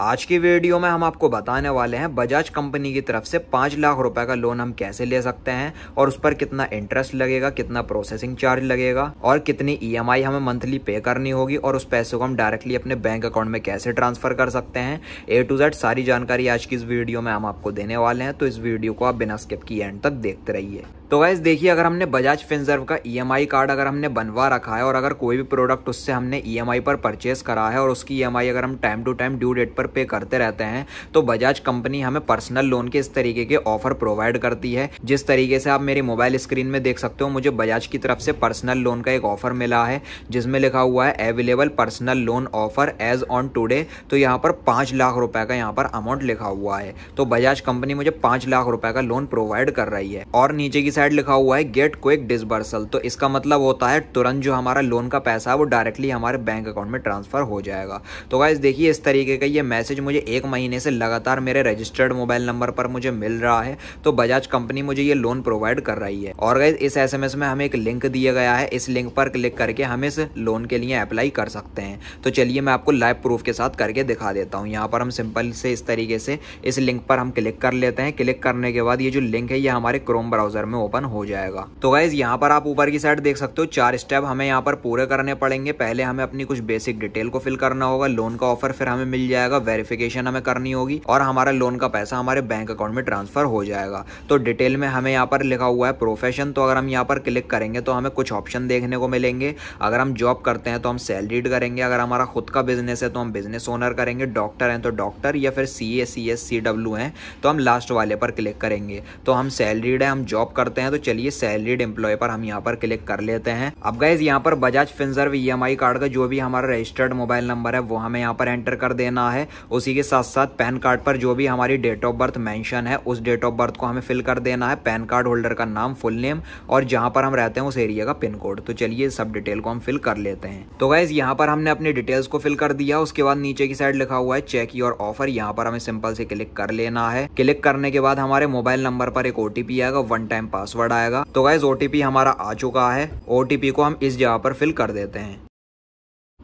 आज की वीडियो में हम आपको बताने वाले हैं बजाज कंपनी की तरफ से पाँच लाख रुपए का लोन हम कैसे ले सकते हैं और उस पर कितना इंटरेस्ट लगेगा कितना प्रोसेसिंग चार्ज लगेगा और कितनी ईएमआई e हमें मंथली पे करनी होगी और उस पैसे को हम डायरेक्टली अपने बैंक अकाउंट में कैसे ट्रांसफर कर सकते हैं ए टू जेड सारी जानकारी आज की इस वीडियो में हम आपको देने वाले हैं तो इस वीडियो को आप बिना स्किप किए एंड तक देखते रहिए तो गैस देखिए अगर हमने बजाज फिनजर्व का ई e कार्ड अगर हमने बनवा रखा है और अगर कोई भी प्रोडक्ट उससे हमने ई e पर परचेस करा है और उसकी ई e अगर हम time to time due date पर पे करते रहते हैं तो बजाज कंपनी हमें पर्सनल लोन के इस तरीके के ऑफर प्रोवाइड करती है जिस तरीके से आप मेरी मोबाइल स्क्रीन में देख सकते हो मुझे बजाज की तरफ से पर्सनल लोन का एक ऑफर मिला है जिसमें लिखा हुआ है available personal loan offer as on today तो यहाँ पर पाँच लाख रुपए का यहाँ पर अमाउंट लिखा हुआ है तो बजाज कंपनी मुझे पाँच लाख रुपए का लोन प्रोवाइड कर रही है और नीचे की साइड लिखा हुआ है गेट क्विक डिसबर्सल तो इसका मतलब होता है तुरंत जो हमारा लोन का पैसा है वो डायरेक्टली हमारे बैंक अकाउंट में ट्रांसफर हो जाएगा तो गाइज देखिए इस तरीके का ये मैसेज मुझे एक महीने से लगातार मेरे रजिस्टर्ड मोबाइल नंबर पर मुझे मिल रहा है तो बजाज कंपनी मुझे ये लोन प्रोवाइड कर रही है और गाइज इस एस में हमें एक लिंक दिया गया है इस लिंक पर क्लिक करके हम इस लोन के लिए अप्लाई कर सकते हैं तो चलिए मैं आपको लाइव प्रूफ के साथ करके दिखा देता हूँ यहाँ पर हम सिंपल से इस तरीके से इस लिंक पर हम क्लिक कर लेते हैं क्लिक करने के बाद ये जो लिंक है ये हमारे क्रोम ब्राउजर में ओपन हो जाएगा तो गाइज यहाँ पर आप ऊपर की साइड देख सकते हो चार स्टेप हमें यहाँ पर पूरे करने पड़ेंगे पहले हमें अपनी कुछ बेसिक डिटेल को फिल करना होगा लोन का ऑफर फिर हमें मिल जाएगा वेरिफिकेशन हमें करनी होगी और हमारा लोन का पैसा हमारे बैंक अकाउंट में ट्रांसफर हो जाएगा तो डिटेल में हमें यहाँ पर लिखा हुआ है प्रोफेशन तो अगर हम यहाँ पर क्लिक करेंगे तो हमें कुछ ऑप्शन देखने को मिलेंगे अगर हम जॉब करते हैं तो हम सैलरीड करेंगे अगर हमारा खुद का बिजनेस है तो हम बिजनेस ओनर करेंगे डॉक्टर हैं तो डॉक्टर या फिर सी ए सी एस सी डब्ल्यू हैं तो हम लास्ट वाले पर क्लिक करेंगे तो हम सैलरीड है हम जॉब करते करते हैं तो चलिए सैलरीड एम्प्लॉय पर हम यहाँ पर क्लिक कर लेते हैं अब गाइज यहाँ पर बजाज फिंजर्व ई कार्ड का जो भी हमारा रजिस्टर्ड मोबाइल नंबर है वो हमें यहाँ पर एंटर कर देना है उसी के साथ साथ पैन कार्ड पर जो भी हमारी डेट ऑफ बर्थ मैंशन है उस डेट ऑफ बर्थ को हमें फिल कर देना है पैन कार्ड होल्डर का नाम फुल नेम और जहाँ पर हम रहते हैं उस एरिया का पिन कोड तो चलिए सब डिटेल को हम फिल कर लेते हैं तो गाइज यहाँ पर हमने अपनी डिटेल्स को फिल कर दिया उसके बाद नीचे की साइड लिखा हुआ है चेक योर ऑफर यहाँ पर हमें सिंपल से क्लिक कर लेना है क्लिक करने के बाद हमारे मोबाइल नंबर पर एक ओटीपी आएगा वन टाइम पास पासवर्ड आएगा तो गाइज ओटीपी हमारा आ चुका है ओटीपी को हम इस जगह पर फिल कर देते हैं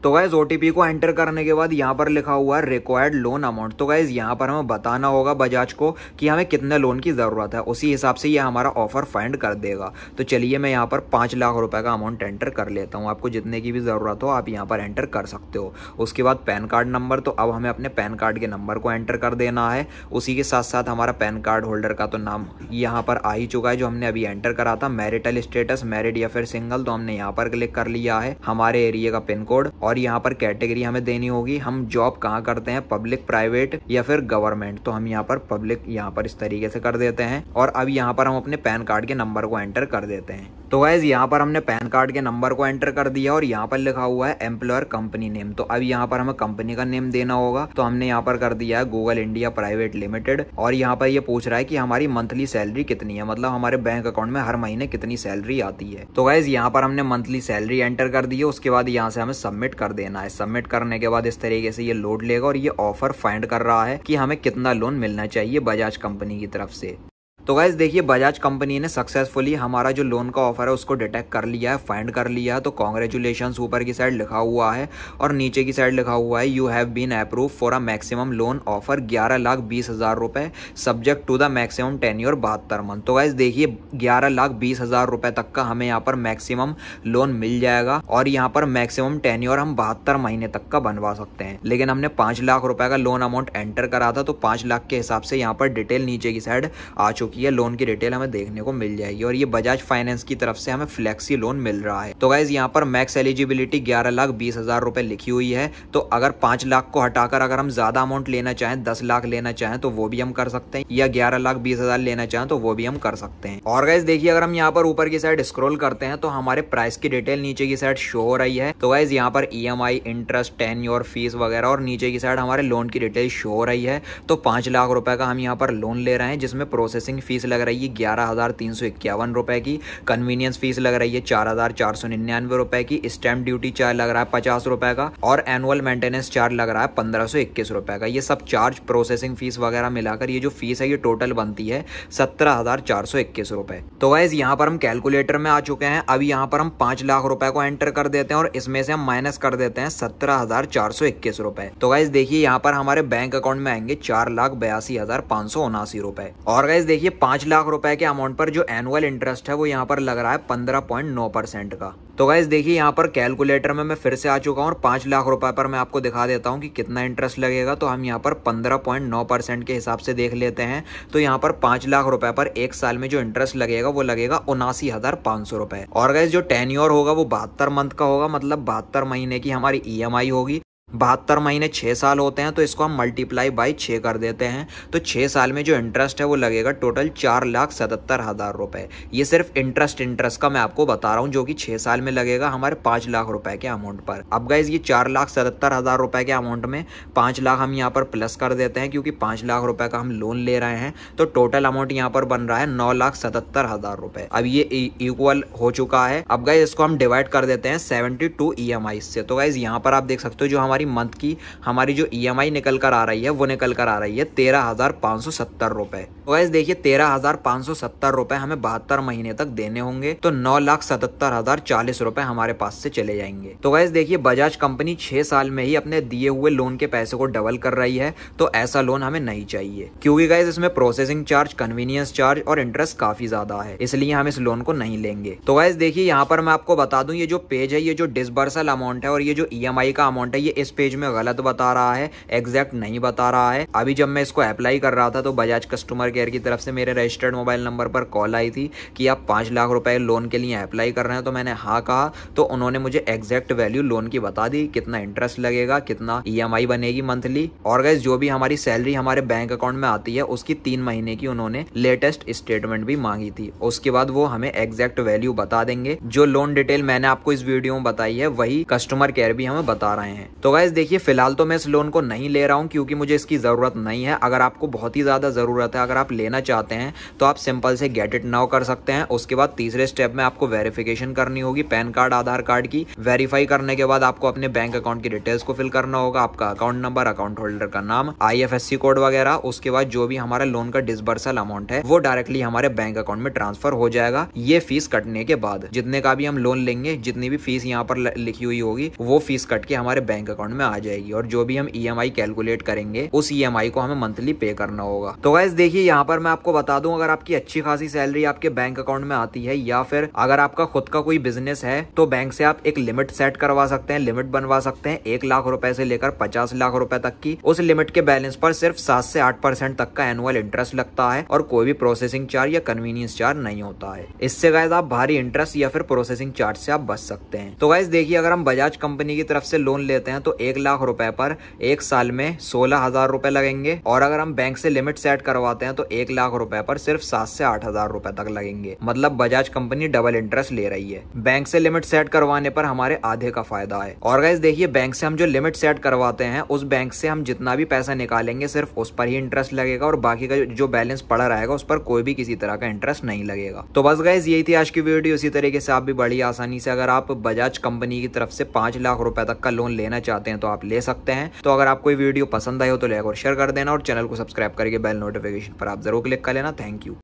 तो गैज़ ओ को एंटर करने के बाद यहाँ पर लिखा हुआ है रिक्वायर्ड लोन अमाउंट तो गैज़ यहाँ पर हमें बताना होगा बजाज को कि हमें कितने लोन की ज़रूरत है उसी हिसाब से ये हमारा ऑफर फाइंड कर देगा तो चलिए मैं यहाँ पर पाँच लाख रुपए का अमाउंट एंटर कर लेता हूँ आपको जितने की भी ज़रूरत हो आप यहाँ पर एंटर कर सकते हो उसके बाद पैन कार्ड नंबर तो अब हमें अपने पैन कार्ड के नंबर को एंटर कर देना है उसी के साथ साथ हमारा पैन कार्ड होल्डर का तो नाम यहाँ पर आ ही चुका है जो हमने अभी एंटर करा था मैरिटल स्टेटस मैरिड या फिर सिंगल तो हमने यहाँ पर क्लिक कर लिया है हमारे एरिए का पिन कोड और और यहाँ पर कैटेगरी हमें देनी होगी हम जॉब कहाँ करते हैं पब्लिक प्राइवेट या फिर गवर्नमेंट तो हम यहाँ पर पब्लिक यहाँ पर इस तरीके से कर देते हैं और अब यहाँ पर हम अपने पैन कार्ड के नंबर को एंटर कर देते हैं तो गैज़ यहाँ पर हमने पैन कार्ड के नंबर को एंटर कर दिया और यहाँ पर लिखा हुआ है एम्प्लॉयर कंपनी नेम तो अब यहाँ पर हमें कंपनी का नेम देना होगा तो हमने यहाँ पर कर दिया है गूगल इंडिया प्राइवेट लिमिटेड और यहाँ पर ये यह पूछ रहा है कि हमारी मंथली सैलरी कितनी है मतलब हमारे बैंक अकाउंट में हर महीने कितनी सैलरी आती है तो गैज़ यहाँ पर हमने मंथली सैलरी एंटर कर दी है उसके बाद यहाँ से हमें सबमिट कर देना है सबमिट करने के बाद इस तरीके से ये लोड लेगा और ये ऑफर फाइंड कर रहा है कि हमें कितना लोन मिलना चाहिए बजाज कंपनी की तरफ से तो गाइज देखिए बजाज कंपनी ने सक्सेसफुली हमारा जो लोन का ऑफर है उसको डिटेक्ट कर लिया है फाइंड कर लिया है तो कॉन्ग्रेचुलेशन ऊपर की साइड लिखा हुआ है और नीचे की साइड लिखा हुआ है you have been approve for a maximum loan offer ग्यारह लाख बीस हज़ार रुपए subject to the maximum ten year बहत्तर मंथ तो गाइज देखिए ग्यारह लाख बीस हज़ार रुपए तक का हमें यहाँ पर मैक्सिमम लोन मिल जाएगा और यहाँ पर मैक्सिमम टेन ईयर हम बहत्तर महीने तक का बनवा सकते हैं लेकिन हमने पांच लाख रुपए का लोन अमाउंट एंटर करा था तो पांच लाख के हिसाब से यहाँ पर डिटेल नीचे की साइड आ चुकी की है लोन की डिटेल हमें देखने को मिल जाएगी और ये बजाज फाइनेंस की तरफ से हमें फ्लेक्सी लोन मिल रहा है तो गाइज यहाँ पर मैक्स एलिजिबिलिटी ग्यारह लाख बीस हजार रुपए लिखी हुई है तो अगर पांच लाख को हटाकर अगर हम ज्यादा अमाउंट लेना चाहें दस लाख लेना चाहें तो वो भी हम कर सकते हैं या ग्यारह लाख बीस हजार लेना चाहें तो वो भी हम कर सकते हैं और गाइज देखिए अगर हम यहाँ पर ऊपर की साइड स्क्रोल करते हैं तो हमारे प्राइस की डिटेल नीचे की साइड शो हो रही है तो गाइज यहाँ पर ई इंटरेस्ट टेन योर फीस वगैरह और नीचे की साइड हमारे लोन की डिटेल शो हो रही है तो पांच लाख रुपए का हम यहाँ पर लोन ले रहे हैं जिसमें प्रोसेसिंग की फ़ीस लग रही है ग्यारह हज़ार तीन सौ इक्यावन रुपये की कन्वीनियंस फ़ीस लग रही है चार हज़ार चार सौ निन्यानवे रुपये की स्टैम्प ड्यूटी चार्ज लग रहा है पचास रुपये का और एनुअल मेंटेनेंस चार्ज लग रहा है पंद्रह सौ इक्कीस रुपये का ये सब चार्ज प्रोसेसिंग फ़ीस वगैरह मिलाकर ये जो फ़ीस है ये टोटल बनती है सत्रह हज़ार चार सौ इक्कीस रुपये तो वाइज यहाँ पर हम कैलकुलेटर में आ चुके हैं अब यहाँ पर हम पाँच लाख रुपए को एंटर कर देते हैं और इसमें से हम माइनस कर देते हैं सत्रह हजार चार सौ इक्कीस रुपए तो गाइज देखिए यहाँ पर हमारे बैंक अकाउंट में आएंगे चार लाख बयासी हजार पाँच सौ उनासी रुपए और गाइज देखिए पांच लाख रुपए के अमाउंट पर जो एनुअल इंटरेस्ट है वो यहाँ पर लग रहा है पंद्रह पॉइंट नौ परसेंट का तो गाइज देखिए यहाँ पर कैलकुलेटर में मैं फिर से आ चुका हूँ और पांच लाख रुपए पर मैं आपको दिखा देता हूँ कि कितना इंटरेस्ट लगेगा तो हम यहाँ पर पंद्रह पॉइंट नौ परसेंट के हिसाब से देख लेते हैं तो यहाँ पर पांच लाख रुपए पर एक साल में जो इंटरेस्ट लगेगा वो लगेगा उनासी हज़ार पांच सौ रुपए और गाइज जो टेन्योर होगा वो बहत्तर मंथ का होगा मतलब बहत्तर महीने की हमारी ई e होगी बहत्तर महीने छः साल होते हैं तो इसको हम मल्टीप्लाई बाई छः कर देते हैं तो छः साल में जो इंटरेस्ट है वो लगेगा टोटल चार लाख सतहत्तर हज़ार रुपये ये सिर्फ इंटरेस्ट इंटरेस्ट का मैं आपको बता रहा हूँ जो कि छः साल में लगेगा हमारे पाँच लाख रुपए के अमाउंट पर अब गए ये चार लाख सतहत्तर हज़ार रुपये के अमाउंट में पाँच लाख हम यहाँ पर प्लस कर देते हैं क्योंकि पाँच लाख रुपये का हम लोन ले रहे हैं तो टोटल अमाउंट यहाँ पर बन रहा है नौ लाख सतहत्तर हज़ार रुपये अब ये इक्वल e- हो चुका है अब गए इसको हम डिवाइड कर देते हैं seventy two E M I से तो गाइज यहाँ पर आप देख सकते हो जो हमारी हमारी मंथ की हमारी जो ईएमआई e निकल कर आ रही है वो निकल कर आ रही है तेरह हज़ार पाँच सौ सत्तर रुपए तो वैसे देखिए तेरह हज़ार पाँच सौ सत्तर रुपए हमें बहत्तर महीने तक देने होंगे तो नौ लाख सतहत्तर हज़ार चालीस रुपए हमारे पास से चले जाएंगे तो वैसे देखिए बजाज कंपनी छह साल में ही अपने दिए हुए लोन के पैसे को डबल कर रही है तो ऐसा लोन हमें नहीं चाहिए क्योंकि गैस इसमें प्रोसेसिंग चार्ज कन्वीनियंस चार्ज और इंटरेस्ट काफ़ी ज़्यादा है इसलिए हम इस लोन को नहीं लेंगे तो गाइज देखिए यहाँ पर मैं आपको बता दूं ये जो पेज है ये जो डिसबर्सल अमाउंट है और ये जो ई e का अमाउंट है ये इस इस पेज में गलत बता रहा है एग्जैक्ट नहीं बता रहा है अभी जब मैं इसको अप्लाई कर रहा था तो बजाज कस्टमर केयर की तरफ से मेरे रजिस्टर्ड मोबाइल नंबर पर कॉल आई थी कि आप पाँच लाख रुपए लोन के लिए अप्लाई कर रहे हैं तो मैंने हाँ कहा तो उन्होंने मुझे एग्जैक्ट वैल्यू लोन की बता दी कितना इंटरेस्ट लगेगा कितना ई e बनेगी मंथली और गैस जो भी हमारी सैलरी हमारे बैंक अकाउंट में आती है उसकी तीन महीने की उन्होंने लेटेस्ट स्टेटमेंट भी मांगी थी उसके बाद वो हमें एग्जैक्ट वैल्यू बता देंगे जो लोन डिटेल मैंने आपको इस वीडियो में बताई है वही कस्टमर केयर भी हमें बता रहे हैं तो गए गाइज देखिए फिलहाल तो मैं इस लोन को नहीं ले रहा हूँ क्योंकि मुझे इसकी ज़रूरत नहीं है अगर आपको बहुत ही ज़्यादा ज़रूरत है अगर आप लेना चाहते हैं तो आप सिंपल से गेट इट नाउ कर सकते हैं उसके बाद तीसरे स्टेप में आपको वेरिफिकेशन करनी होगी पैन कार्ड आधार कार्ड की वेरीफाई करने के बाद आपको अपने बैंक अकाउंट की डिटेल्स को फिल करना होगा आपका अकाउंट नंबर अकाउंट होल्डर का नाम आई कोड वगैरह उसके बाद जो भी हमारा लोन का डिसबर्सल अमाउंट है वो डायरेक्टली हमारे बैंक अकाउंट में ट्रांसफर हो जाएगा ये फीस कटने के बाद जितने का भी हम लोन लेंगे जितनी भी फीस यहाँ पर लिखी हुई होगी वो फीस कट के हमारे बैंक अकाउंट अकाउंट में आ जाएगी और जो भी हम ई e कैलकुलेट करेंगे उस ई e को हमें मंथली पे करना होगा तो गैस देखिए यहाँ पर मैं आपको बता दूं अगर आपकी अच्छी खासी सैलरी आपके बैंक अकाउंट में आती है या फिर अगर आपका खुद का कोई बिजनेस है तो बैंक से आप एक लिमिट सेट करवा सकते हैं लिमिट बनवा सकते हैं एक लाख रुपए से लेकर पचास लाख रुपए तक की उस लिमिट के बैलेंस पर सिर्फ सात से आठ परसेंट तक का एनुअल इंटरेस्ट लगता है और कोई भी प्रोसेसिंग चार्ज या कन्वीनियंस चार्ज नहीं होता है इससे गैस आप भारी इंटरेस्ट या फिर प्रोसेसिंग चार्ज से आप बच सकते हैं तो गैस देखिए अगर हम बजाज कंपनी की तरफ से लोन लेते हैं तो तो एक लाख रुपए पर एक साल में सोलह हजार रुपए लगेंगे और अगर हम बैंक से लिमिट सेट करवाते हैं तो एक लाख रुपए पर सिर्फ सात से आठ हजार रुपए तक लगेंगे मतलब बजाज कंपनी डबल इंटरेस्ट ले रही है बैंक से लिमिट सेट करवाने पर हमारे आधे का फायदा है और गैस देखिए बैंक से हम जो लिमिट सेट करवाते हैं उस बैंक से हम जितना भी पैसा निकालेंगे सिर्फ उस पर ही इंटरेस्ट लगेगा और बाकी का जो बैलेंस पड़ा रहेगा उस पर कोई भी किसी तरह का इंटरेस्ट नहीं लगेगा तो बस गैस यही थी आज की वीडियो इसी तरीके से आप भी बड़ी आसानी से अगर आप बजाज कंपनी की तरफ से पांच लाख रुपए तक का लोन लेना चाहते चाहते हैं तो आप ले सकते हैं तो अगर आपको वीडियो पसंद आए हो तो लाइक और शेयर कर देना और चैनल को सब्सक्राइब करके बेल नोटिफिकेशन पर आप जरूर क्लिक कर लेना थैंक यू